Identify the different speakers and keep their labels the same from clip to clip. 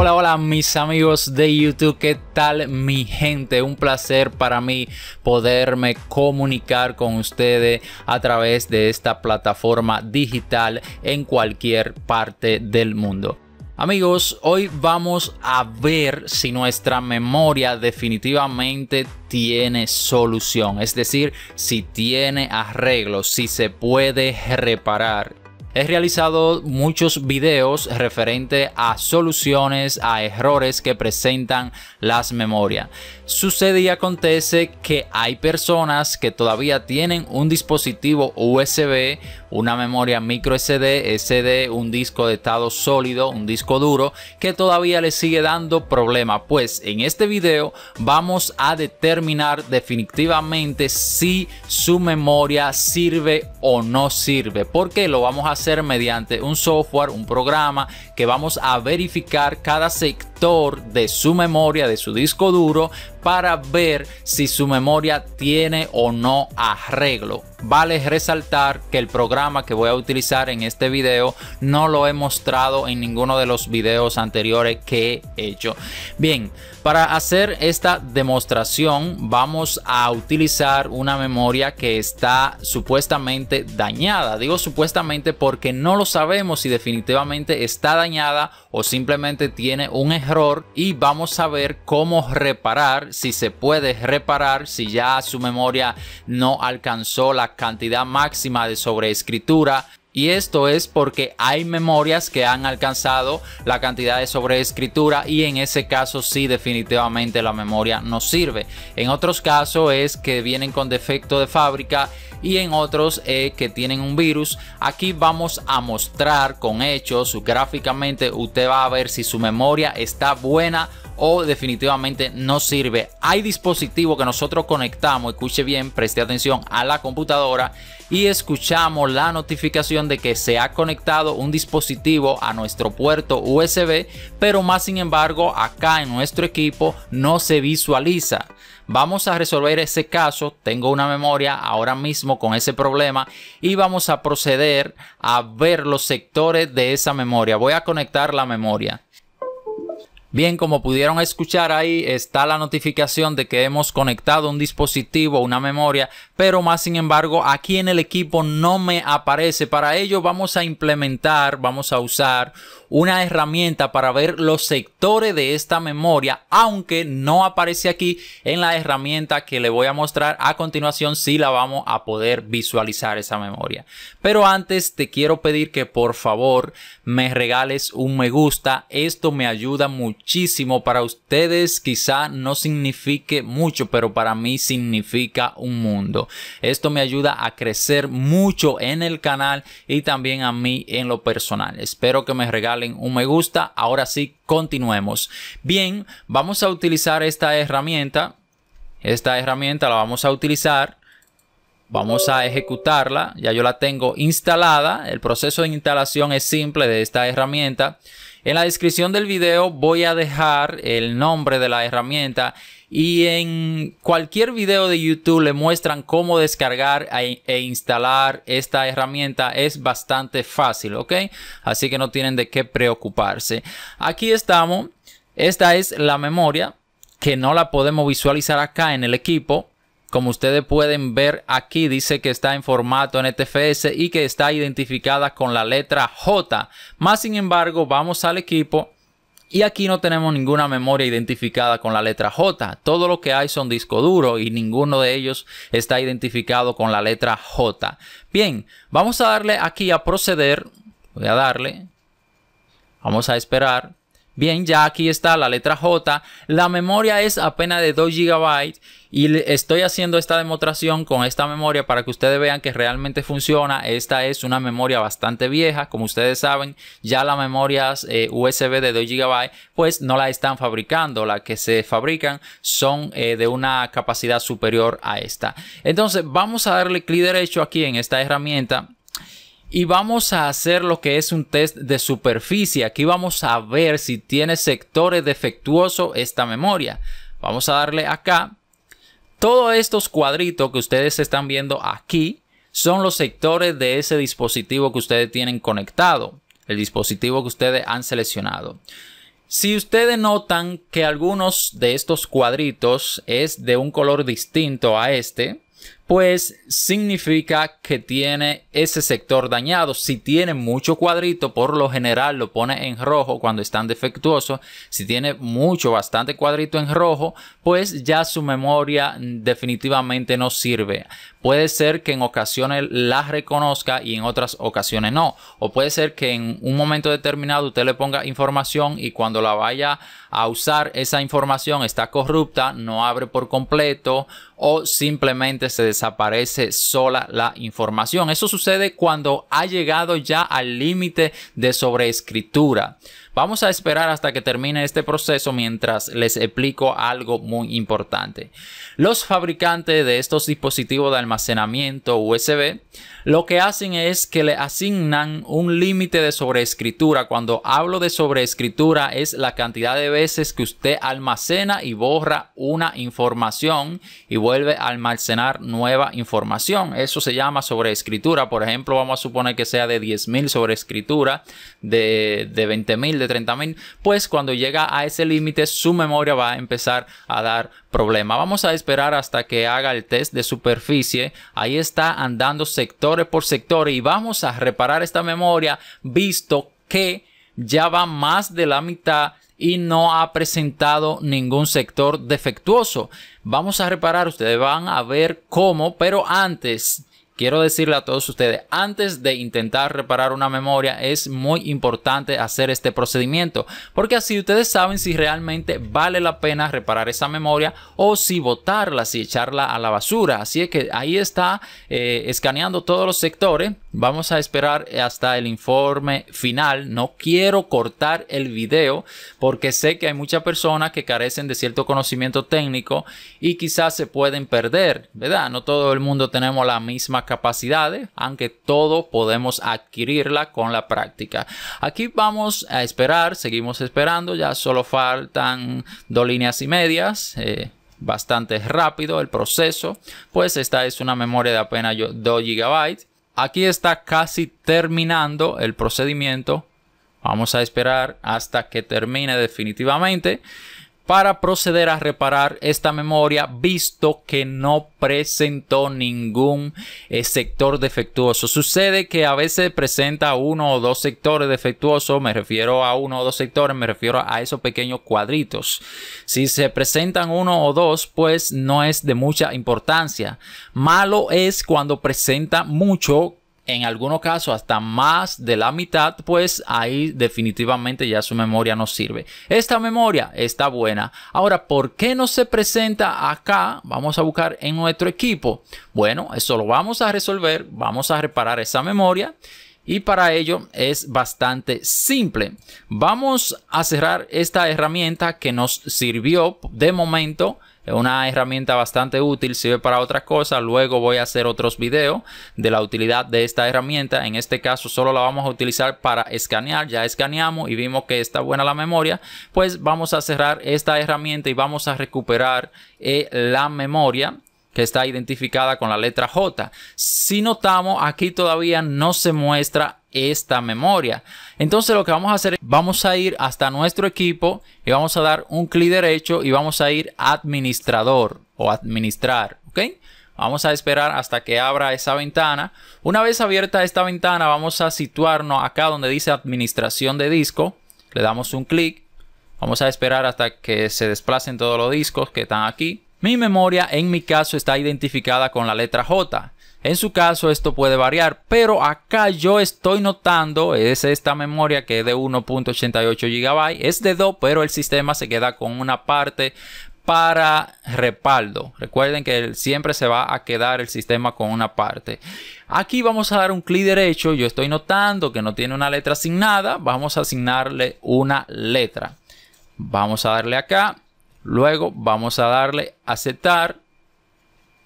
Speaker 1: Hola, hola mis amigos de YouTube, ¿qué tal mi gente? Un placer para mí poderme comunicar con ustedes a través de esta plataforma digital en cualquier parte del mundo. Amigos, hoy vamos a ver si nuestra memoria definitivamente tiene solución, es decir, si tiene arreglo, si se puede reparar he realizado muchos videos referente a soluciones a errores que presentan las memorias. Sucede y acontece que hay personas que todavía tienen un dispositivo USB una memoria micro SD, SD, un disco de estado sólido, un disco duro, que todavía le sigue dando problema. Pues en este video vamos a determinar definitivamente si su memoria sirve o no sirve, porque lo vamos a hacer mediante un software, un programa que vamos a verificar cada sector de su memoria, de su disco duro, para ver si su memoria tiene o no arreglo. Vale resaltar que el programa que voy a utilizar en este video no lo he mostrado en ninguno de los videos anteriores que he hecho. Bien, para hacer esta demostración vamos a utilizar una memoria que está supuestamente dañada. Digo supuestamente porque no lo sabemos si definitivamente está dañada o simplemente tiene un y vamos a ver cómo reparar, si se puede reparar, si ya su memoria no alcanzó la cantidad máxima de sobreescritura y esto es porque hay memorias que han alcanzado la cantidad de sobreescritura y en ese caso sí definitivamente la memoria nos sirve. En otros casos es que vienen con defecto de fábrica y en otros que tienen un virus. Aquí vamos a mostrar con hechos, gráficamente usted va a ver si su memoria está buena o definitivamente no sirve. Hay dispositivos que nosotros conectamos, escuche bien, preste atención a la computadora y escuchamos la notificación de que se ha conectado un dispositivo a nuestro puerto USB, pero más sin embargo acá en nuestro equipo no se visualiza. Vamos a resolver ese caso, tengo una memoria ahora mismo con ese problema y vamos a proceder a ver los sectores de esa memoria. Voy a conectar la memoria. Bien, como pudieron escuchar ahí está la notificación de que hemos conectado un dispositivo, una memoria, pero más sin embargo aquí en el equipo no me aparece. Para ello vamos a implementar, vamos a usar una herramienta para ver los sectores de esta memoria, aunque no aparece aquí en la herramienta que le voy a mostrar a continuación si la vamos a poder visualizar esa memoria. Pero antes te quiero pedir que por favor me regales un me gusta, esto me ayuda muchísimo para ustedes, quizá no signifique mucho, pero para mí significa un mundo. Esto me ayuda a crecer mucho en el canal y también a mí en lo personal. Espero que me regales un me gusta. Ahora sí, continuemos. Bien, vamos a utilizar esta herramienta. Esta herramienta la vamos a utilizar. Vamos a ejecutarla. Ya yo la tengo instalada. El proceso de instalación es simple de esta herramienta. En la descripción del video voy a dejar el nombre de la herramienta y en cualquier video de YouTube le muestran cómo descargar e, e instalar esta herramienta. Es bastante fácil, ¿ok? Así que no tienen de qué preocuparse. Aquí estamos. Esta es la memoria que no la podemos visualizar acá en el equipo. Como ustedes pueden ver aquí dice que está en formato NTFS y que está identificada con la letra J. Más sin embargo vamos al equipo y aquí no tenemos ninguna memoria identificada con la letra J. Todo lo que hay son disco duro y ninguno de ellos está identificado con la letra J. Bien, vamos a darle aquí a proceder. Voy a darle. Vamos a esperar. Bien, ya aquí está la letra J. La memoria es apenas de 2 GB y estoy haciendo esta demostración con esta memoria para que ustedes vean que realmente funciona. Esta es una memoria bastante vieja, como ustedes saben, ya las memorias eh, USB de 2 GB pues no la están fabricando, las que se fabrican son eh, de una capacidad superior a esta. Entonces vamos a darle clic derecho aquí en esta herramienta y vamos a hacer lo que es un test de superficie. Aquí vamos a ver si tiene sectores defectuosos esta memoria. Vamos a darle acá. Todos estos cuadritos que ustedes están viendo aquí son los sectores de ese dispositivo que ustedes tienen conectado. El dispositivo que ustedes han seleccionado. Si ustedes notan que algunos de estos cuadritos es de un color distinto a este, pues significa que tiene ese sector dañado. Si tiene mucho cuadrito, por lo general lo pone en rojo cuando están defectuosos. Si tiene mucho, bastante cuadrito en rojo, pues ya su memoria definitivamente no sirve. Puede ser que en ocasiones la reconozca y en otras ocasiones no. O puede ser que en un momento determinado usted le ponga información y cuando la vaya a usar esa información está corrupta, no abre por completo o simplemente se desaparece sola la información. Eso sucede cuando ha llegado ya al límite de sobreescritura. Vamos a esperar hasta que termine este proceso mientras les explico algo muy importante. Los fabricantes de estos dispositivos de almacenamiento USB lo que hacen es que le asignan un límite de sobreescritura. Cuando hablo de sobreescritura es la cantidad de veces que usted almacena y borra una información y vuelve a almacenar nueva información. Eso se llama sobreescritura. Por ejemplo, vamos a suponer que sea de 10.000 sobreescritura, de, de 20.000 de 30.000, pues cuando llega a ese límite su memoria va a empezar a dar problema. Vamos a esperar hasta que haga el test de superficie. Ahí está andando sectores por sectores y vamos a reparar esta memoria visto que ya va más de la mitad y no ha presentado ningún sector defectuoso. Vamos a reparar, ustedes van a ver cómo, pero antes quiero decirle a todos ustedes, antes de intentar reparar una memoria es muy importante hacer este procedimiento, porque así ustedes saben si realmente vale la pena reparar esa memoria o si botarla, si echarla a la basura. Así es que ahí está eh, escaneando todos los sectores. Vamos a esperar hasta el informe final. No quiero cortar el video porque sé que hay muchas personas que carecen de cierto conocimiento técnico y quizás se pueden perder, ¿verdad? No todo el mundo tenemos la misma capacidades, aunque todo podemos adquirirla con la práctica. Aquí vamos a esperar, seguimos esperando, ya solo faltan dos líneas y medias. Eh, bastante rápido el proceso pues esta es una memoria de apenas 2 GB aquí está casi terminando el procedimiento vamos a esperar hasta que termine definitivamente para proceder a reparar esta memoria visto que no presentó ningún eh, sector defectuoso. Sucede que a veces presenta uno o dos sectores defectuosos, me refiero a uno o dos sectores, me refiero a esos pequeños cuadritos. Si se presentan uno o dos, pues no es de mucha importancia. Malo es cuando presenta mucho en algunos casos hasta más de la mitad, pues ahí definitivamente ya su memoria no sirve. Esta memoria está buena. Ahora, ¿por qué no se presenta acá? Vamos a buscar en nuestro equipo. Bueno, eso lo vamos a resolver. Vamos a reparar esa memoria. Y para ello es bastante simple. Vamos a cerrar esta herramienta que nos sirvió de momento es una herramienta bastante útil, sirve para otras cosas. Luego voy a hacer otros videos de la utilidad de esta herramienta. En este caso solo la vamos a utilizar para escanear. Ya escaneamos y vimos que está buena la memoria. Pues vamos a cerrar esta herramienta y vamos a recuperar eh, la memoria que está identificada con la letra J. Si notamos, aquí todavía no se muestra esta memoria. Entonces lo que vamos a hacer es, vamos a ir hasta nuestro equipo y vamos a dar un clic derecho y vamos a ir administrador o administrar, ¿ok? Vamos a esperar hasta que abra esa ventana. Una vez abierta esta ventana, vamos a situarnos acá donde dice administración de disco. Le damos un clic. Vamos a esperar hasta que se desplacen todos los discos que están aquí. Mi memoria en mi caso está identificada con la letra J. En su caso esto puede variar, pero acá yo estoy notando, es esta memoria que es de 1.88 GB, es de 2, pero el sistema se queda con una parte para respaldo. Recuerden que siempre se va a quedar el sistema con una parte. Aquí vamos a dar un clic derecho, yo estoy notando que no tiene una letra asignada, vamos a asignarle una letra. Vamos a darle acá Luego vamos a darle aceptar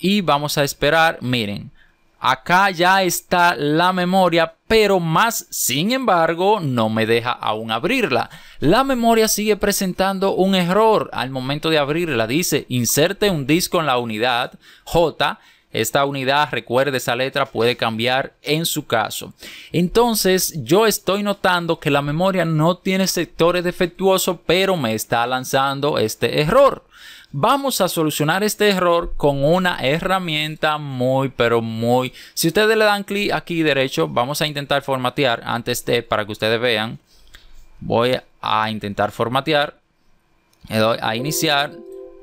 Speaker 1: y vamos a esperar. Miren, acá ya está la memoria, pero más sin embargo no me deja aún abrirla. La memoria sigue presentando un error al momento de abrirla. Dice inserte un disco en la unidad J esta unidad, recuerde esa letra, puede cambiar en su caso. Entonces, yo estoy notando que la memoria no tiene sectores defectuosos, pero me está lanzando este error. Vamos a solucionar este error con una herramienta muy, pero muy... Si ustedes le dan clic aquí derecho, vamos a intentar formatear antes de, para que ustedes vean. Voy a intentar formatear. Le doy a iniciar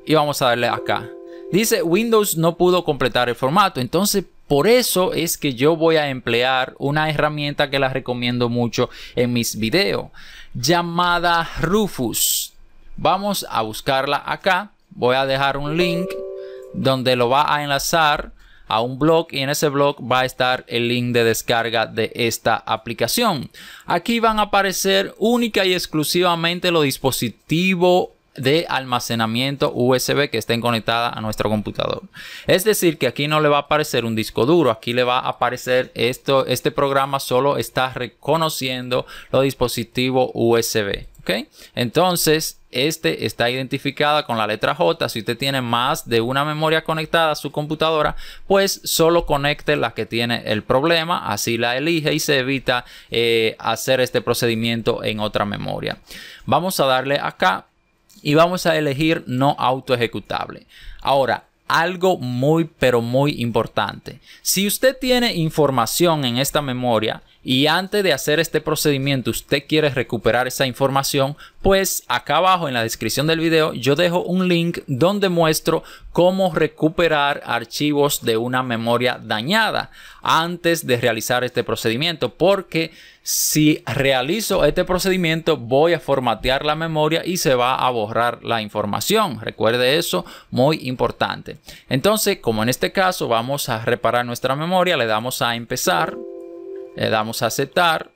Speaker 1: y vamos a darle acá Dice Windows no pudo completar el formato, entonces por eso es que yo voy a emplear una herramienta que la recomiendo mucho en mis videos, llamada Rufus. Vamos a buscarla acá, voy a dejar un link donde lo va a enlazar a un blog y en ese blog va a estar el link de descarga de esta aplicación. Aquí van a aparecer única y exclusivamente los dispositivos de almacenamiento USB que estén conectadas a nuestro computador. Es decir, que aquí no le va a aparecer un disco duro, aquí le va a aparecer esto, este programa solo está reconociendo los dispositivos USB. ¿ok? Entonces, este está identificada con la letra J. Si usted tiene más de una memoria conectada a su computadora, pues solo conecte la que tiene el problema, así la elige y se evita eh, hacer este procedimiento en otra memoria. Vamos a darle acá y vamos a elegir no auto ejecutable. Ahora, algo muy pero muy importante. Si usted tiene información en esta memoria y antes de hacer este procedimiento usted quiere recuperar esa información, pues acá abajo en la descripción del video yo dejo un link donde muestro cómo recuperar archivos de una memoria dañada antes de realizar este procedimiento, porque si realizo este procedimiento voy a formatear la memoria y se va a borrar la información. Recuerde eso, muy importante. Entonces, como en este caso vamos a reparar nuestra memoria, le damos a empezar. Le eh, damos a aceptar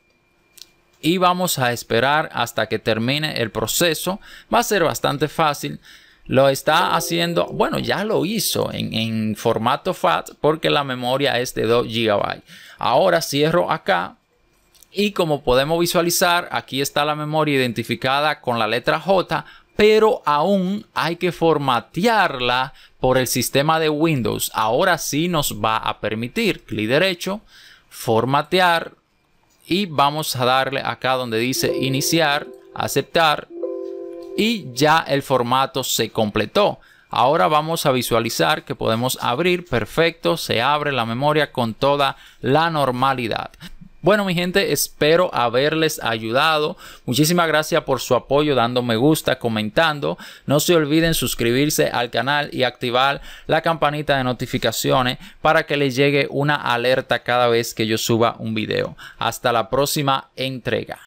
Speaker 1: y vamos a esperar hasta que termine el proceso. Va a ser bastante fácil. Lo está haciendo, bueno, ya lo hizo en, formato FAT porque la memoria es de 2 GB. Ahora cierro acá y como podemos visualizar, aquí está la memoria identificada con la letra J, pero aún hay que formatearla por el sistema de Windows. Ahora sí nos va a permitir, clic derecho, formatear y vamos a darle acá donde dice iniciar, aceptar y ya el formato se completó. Ahora vamos a visualizar que podemos abrir, perfecto, se abre la memoria con toda la normalidad. Bueno, mi gente, espero haberles ayudado. Muchísimas gracias por su apoyo, dando me gusta, comentando. No se olviden suscribirse al canal y activar la campanita de notificaciones para que les llegue una alerta cada vez que yo suba un video. Hasta la próxima entrega.